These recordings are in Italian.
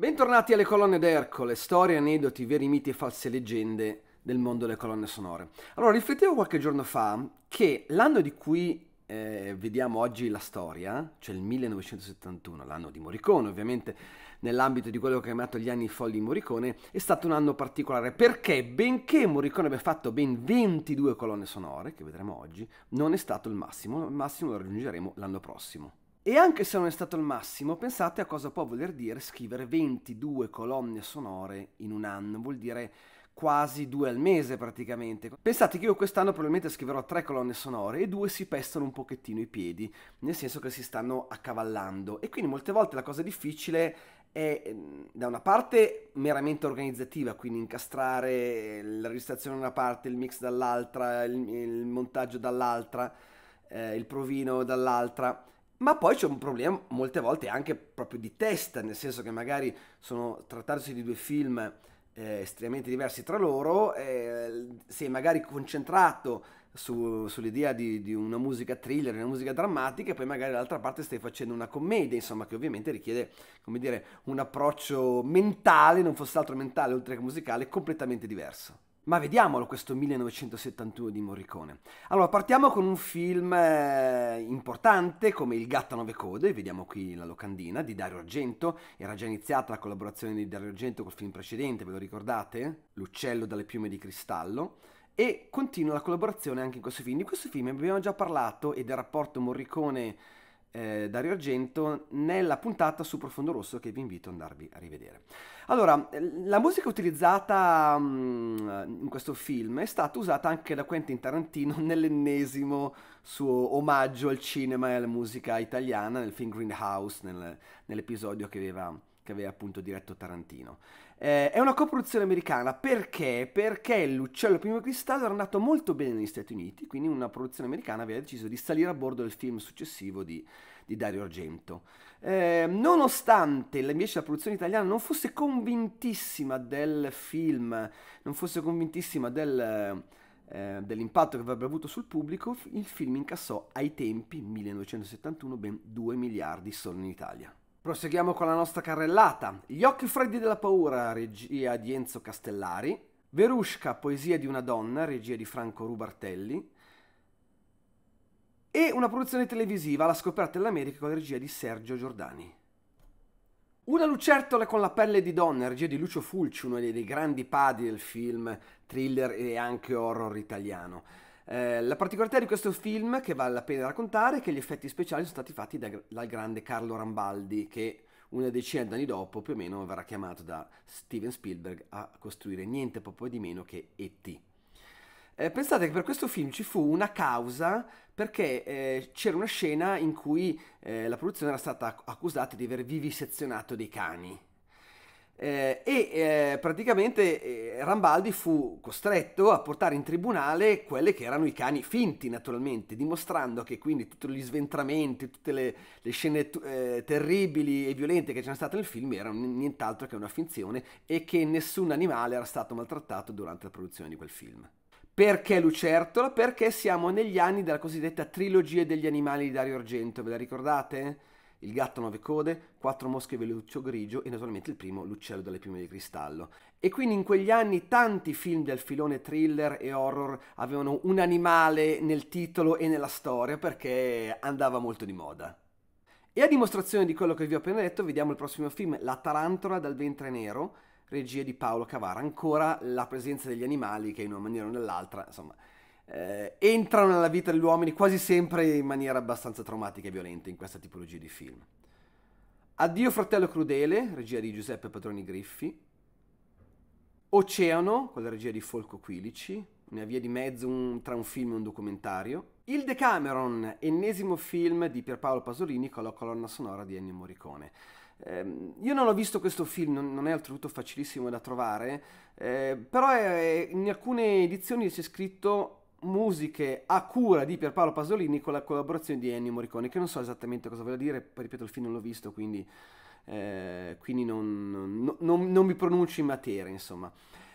Bentornati alle colonne d'Ercole, storie, aneddoti, veri miti e false leggende del mondo delle colonne sonore. Allora, riflettevo qualche giorno fa che l'anno di cui eh, vediamo oggi la storia, cioè il 1971, l'anno di Morricone, ovviamente nell'ambito di quello che ho chiamato gli anni folli di Morricone, è stato un anno particolare perché benché Morricone abbia fatto ben 22 colonne sonore, che vedremo oggi, non è stato il massimo, il massimo lo raggiungeremo l'anno prossimo. E anche se non è stato il massimo, pensate a cosa può voler dire scrivere 22 colonne sonore in un anno, vuol dire quasi due al mese praticamente. Pensate che io quest'anno probabilmente scriverò tre colonne sonore e due si pestano un pochettino i piedi, nel senso che si stanno accavallando e quindi molte volte la cosa difficile è ehm, da una parte meramente organizzativa, quindi incastrare la registrazione da una parte, il mix dall'altra, il, il montaggio dall'altra, eh, il provino dall'altra ma poi c'è un problema molte volte anche proprio di testa, nel senso che magari sono trattandosi di due film eh, estremamente diversi tra loro, eh, sei magari concentrato su, sull'idea di, di, una musica thriller, una musica drammatica, e poi magari dall'altra parte stai facendo una commedia, insomma, che ovviamente richiede, come dire, un approccio mentale, non fosse altro mentale oltre che musicale, completamente diverso. Ma vediamolo questo 1971 di Morricone. Allora, partiamo con un film eh, importante come Il gatto a nove code, vediamo qui la locandina, di Dario Argento. Era già iniziata la collaborazione di Dario Argento col film precedente, ve lo ricordate? L'uccello dalle piume di cristallo e continua la collaborazione anche in questo film. Di questo film abbiamo già parlato e del rapporto Morricone eh, Dario Argento nella puntata su Profondo Rosso che vi invito ad andarvi a rivedere. Allora, la musica utilizzata mh, mm, in questo film è stata usata anche da Quentin Tarantino nell'ennesimo suo omaggio al cinema e alla musica italiana nel film Greenhouse, nel, nell'episodio che aveva che aveva appunto diretto Tarantino. Eh, è una coproduzione americana perché? Perché L'Uccello Primo Cristallo era andato molto bene negli Stati Uniti, quindi una produzione americana aveva deciso di salire a bordo del film successivo di, di Dario Argento. Eh, nonostante invece la produzione italiana non fosse convintissima del film, non fosse convintissima del eh, dell'impatto che avrebbe avuto sul pubblico, il film incassò ai tempi, 1971, ben 2 miliardi solo in Italia. Proseguiamo con la nostra carrellata. Gli occhi freddi della paura, regia di Enzo Castellari. Verusca, poesia di una donna, regia di Franco Rubartelli. E una produzione televisiva, La scoperta dell'America, con la regia di Sergio Giordani. Una lucertola con la pelle di donna, regia di Lucio Fulci, uno dei, grandi padri del film thriller e anche horror italiano. Eh, la particolarità di questo film che vale la pena raccontare è che gli effetti speciali sono stati fatti da, dal grande Carlo Rambaldi che una decina di anni dopo più o meno verrà chiamato da Steven Spielberg a costruire niente proprio di meno che E.T. Eh, pensate che per questo film ci fu una causa perché eh, c'era una scena in cui eh, la produzione era stata accusata di aver vivisezionato dei cani eh, e eh, praticamente eh, Rambaldi fu costretto a portare in tribunale quelli che erano i cani finti naturalmente, dimostrando che quindi tutti gli sventramenti, tutte le, le scene eh, terribili e violente che c'erano state nel film erano nient'altro che una finzione e che nessun animale era stato maltrattato durante la produzione di quel film. Perché Lucertola? Perché siamo negli anni della cosiddetta trilogia degli animali di Dario Argento, ve la ricordate? il gatto a nove code, quattro mosche veluccio grigio e naturalmente il primo l'uccello dalle piume di cristallo. E quindi in quegli anni tanti film del filone thriller e horror avevano un animale nel titolo e nella storia perché andava molto di moda. E a dimostrazione di quello che vi ho appena detto, vediamo il prossimo film La tarantola dal ventre nero, regia di Paolo Cavara. Ancora la presenza degli animali che in una maniera o nell'altra, insomma, eh, entrano nella vita degli uomini quasi sempre in maniera abbastanza traumatica e violenta in questa tipologia di film. Addio fratello crudele, regia di Giuseppe Padroni Griffi. Oceano, con la regia di Folco Quilici, una via di mezzo un, tra un film e un documentario. Il Decameron, ennesimo film di Pierpaolo Pasolini con la colonna sonora di Ennio Morricone. Eh, io non ho visto questo film, non, non è oltretutto facilissimo da trovare, eh, però è, in alcune edizioni c'è scritto musiche a cura di Pierpaolo Pasolini con la collaborazione di Ennio Morricone, che non so esattamente cosa voglia dire, poi ripeto, il film non l'ho visto, quindi, eh, quindi non, non, non, non, mi pronuncio in materia, insomma.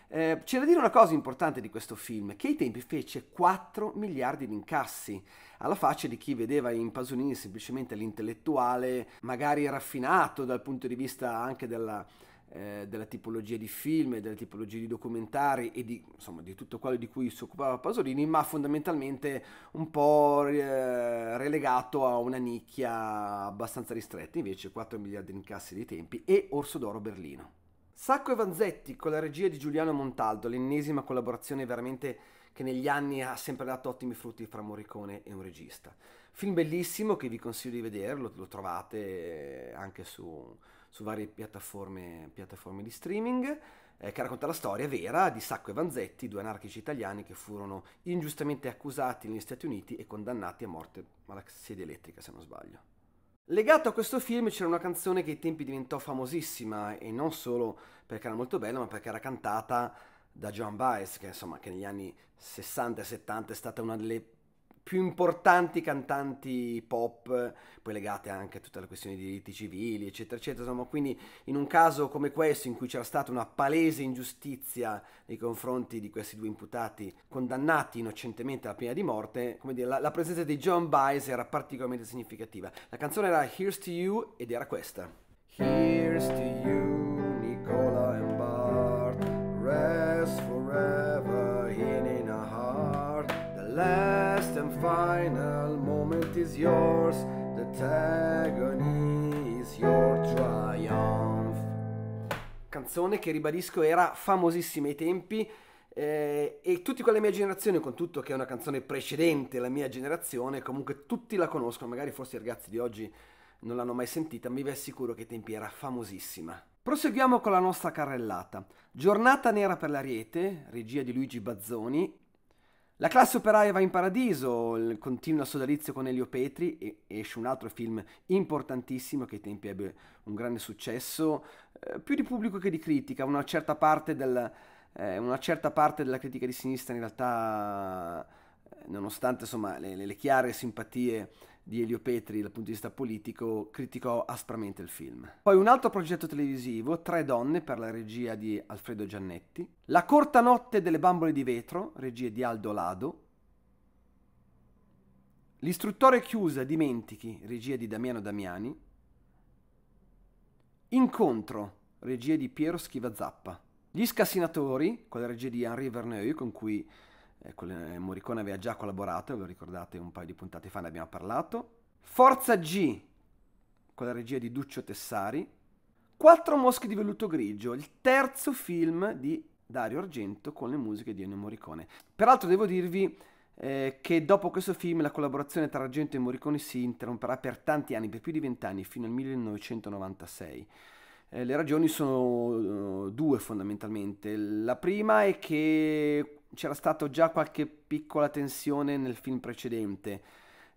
Eh, c'è da dire una cosa importante di questo film, che ai tempi fece 4 miliardi di incassi, alla faccia di chi vedeva in Pasolini semplicemente l'intellettuale, magari raffinato dal punto di vista anche della eh, della tipologia di film, della tipologia di documentari e di, insomma, di tutto quello di cui si occupava Pasolini, ma fondamentalmente un po' eh, relegato a una nicchia abbastanza ristretta, invece 4 miliardi in incassi dei tempi e Orso d'Oro Berlino. Sacco e Vanzetti con la regia di Giuliano Montaldo, l'ennesima collaborazione veramente che negli anni ha sempre dato ottimi frutti fra Morricone e un regista. Film bellissimo che vi consiglio di vederlo, lo trovate eh, anche su, su varie piattaforme, piattaforme di streaming, eh, che racconta la storia vera di Sacco e Vanzetti, due anarchici italiani che furono ingiustamente accusati negli Stati Uniti e condannati a morte alla sedia elettrica, se non sbaglio. Legato a questo film c'era una canzone che ai tempi diventò famosissima e non solo perché era molto bella, ma perché era cantata da John Baez, che insomma che negli anni 60 e 70 è stata una delle più importanti cantanti pop, poi legate anche a tutte le questioni di diritti civili, eccetera, eccetera. Insomma, quindi in un caso come questo, in cui c'era stata una palese ingiustizia nei confronti di questi due imputati condannati innocentemente alla pena di morte, come dire, la, la presenza di John Baez era particolarmente significativa. La canzone era Here's to You ed era questa. Here's to you, Nicola and Bart, rest forever in a heart, the land final moment is yours, the agony is your triumph. Canzone che ribadisco era famosissima ai tempi eh, e tutti con la mia generazione, con tutto che è una canzone precedente la mia generazione, comunque tutti la conoscono, magari forse i ragazzi di oggi non l'hanno mai sentita, ma vi assicuro che ai tempi era famosissima. Proseguiamo con la nostra carrellata. Giornata nera per l'Ariete, regia di Luigi Bazzoni, la classe operaia va in paradiso, il continuo sodalizio con Elio Petri, e esce un altro film importantissimo che ai tempi ebbe un grande successo, eh, più di pubblico che di critica, una certa parte, del, eh, una certa parte della critica di sinistra in realtà, eh, nonostante insomma, le, le, le chiare simpatie di Elio Petri dal punto di vista politico criticò aspramente il film. Poi un altro progetto televisivo, Tre donne per la regia di Alfredo Giannetti, La corta notte delle bambole di vetro, regia di Aldo Lado, L'istruttore chiusa, dimentichi, regia di Damiano Damiani, Incontro, regia di Piero Schivazappa, Gli scassinatori, con la regia di Henri Verneuil con cui Ecco, Morricone aveva già collaborato, ve lo ricordate un paio di puntate fa ne abbiamo parlato. Forza G, con la regia di Duccio Tessari. Quattro mosche di velluto grigio, il terzo film di Dario Argento con le musiche di Ennio Morricone. Peraltro devo dirvi eh, che dopo questo film la collaborazione tra Argento e Morricone si interromperà per tanti anni, per più di vent'anni, fino al 1996. Eh, le ragioni sono eh, due fondamentalmente. La prima è che c'era stata già qualche piccola tensione nel film precedente.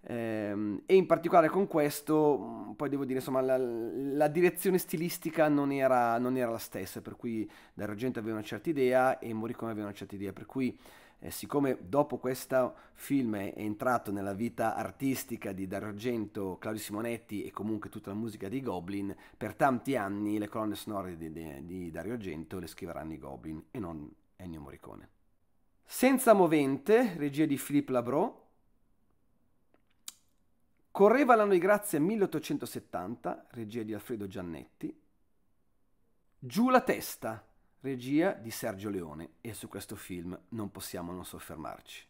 Ehm, e in particolare con questo, mm, poi devo dire, insomma, la, la direzione stilistica non era, non era, la stessa, per cui D'Argento aveva una certa idea e Morricone aveva una certa idea, per cui eh, siccome dopo questo film è entrato nella vita artistica di D'Argento, Claudio Simonetti e comunque tutta la musica dei Goblin, per tanti anni le colonne sonore di, di, di Dario Argento le scriveranno i Goblin e non Ennio Morricone. Senza Movente, regia di Philippe Labro, Correva l'anno di grazia 1870, regia di Alfredo Giannetti, Giù la testa, regia di Sergio Leone e su questo film non possiamo non soffermarci.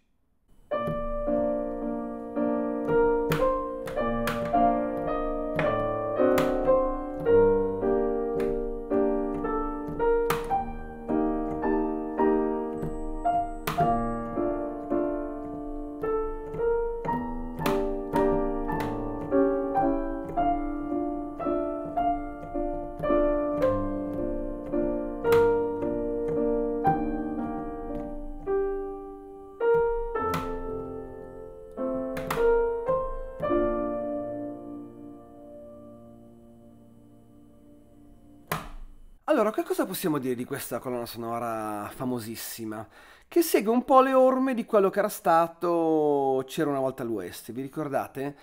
possiamo dire di questa colonna sonora famosissima? Che segue un po' le orme di quello che era stato C'era una volta all'Ouest, vi ricordate?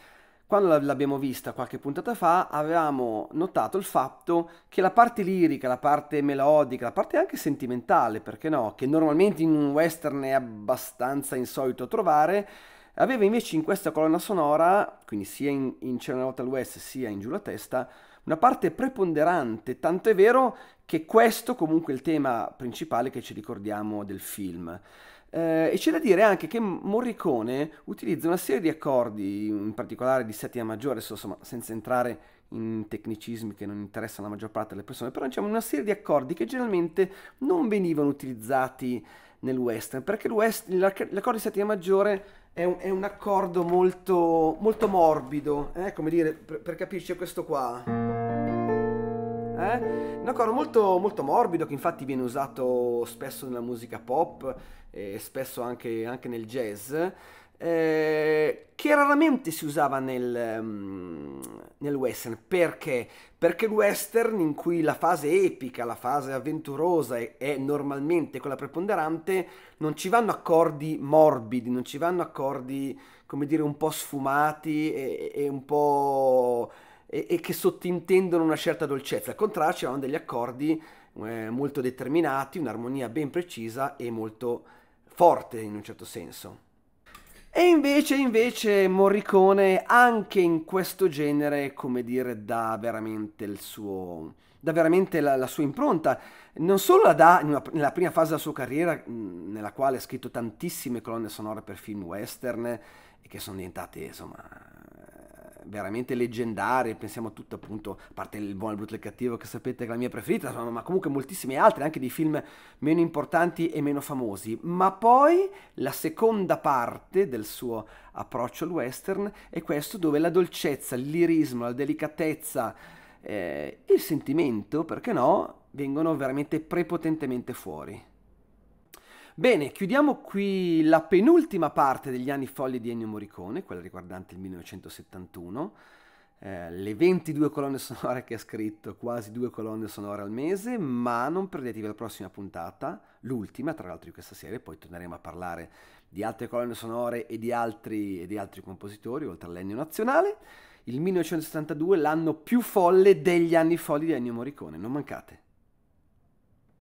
Quando l'abbiamo vista qualche puntata fa avevamo notato il fatto che la parte lirica, la parte melodica, la parte anche sentimentale, perché no, che normalmente in un western è abbastanza insolito trovare, aveva invece in questa colonna sonora, quindi sia in, in C'era una volta all'Ouest sia in Giù la testa, una parte preponderante, tanto è vero che questo comunque è il tema principale che ci ricordiamo del film. Eh, e c'è da dire anche che Morricone utilizza una serie di accordi, in particolare di settima maggiore, insomma, senza entrare in tecnicismi che non interessano la maggior parte delle persone, però diciamo una serie di accordi che generalmente non venivano utilizzati nel western, perché l'accordo di settima maggiore è un, è un accordo molto, molto morbido, eh, come dire, per, per capirci questo qua eh? un accordo molto, molto, morbido che infatti viene usato spesso nella musica pop e spesso anche, anche nel jazz, eh, che raramente si usava nel, mm, nel western. Perché? Perché il western in cui la fase epica, la fase avventurosa è, è normalmente quella preponderante, non ci vanno accordi morbidi, non ci vanno accordi come dire un po' sfumati e, e un po' e, e che sottintendono una certa dolcezza. Al contrario, c'erano degli accordi eh, molto determinati, un'armonia ben precisa e molto forte in un certo senso. E invece, invece, Morricone anche in questo genere, come dire, dà veramente il suo, dà veramente la, la, sua impronta. Non solo la dà nella prima fase della sua carriera, nella quale ha scritto tantissime colonne sonore per film western, e che sono diventate, insomma, veramente leggendarie, pensiamo a tutto appunto, a parte il buono, il brutto e il cattivo che sapete che è la mia preferita, ma comunque moltissime altre, anche di film meno importanti e meno famosi, ma poi la seconda parte del suo approccio al western è questo dove la dolcezza, il lirismo, la delicatezza, eh, il sentimento, perché no, vengono veramente prepotentemente fuori. Bene, chiudiamo qui la penultima parte degli anni folli di Ennio Morricone, quella riguardante il 1971. Eh, le 22 colonne sonore che ha scritto, quasi due colonne sonore al mese, ma non perdetevi la prossima puntata, l'ultima tra l'altro di questa serie, poi torneremo a parlare di altre colonne sonore e di altri, e di altri compositori, oltre all'Ennio Nazionale. Il 1972, l'anno più folle degli anni folli di Ennio Morricone, non mancate.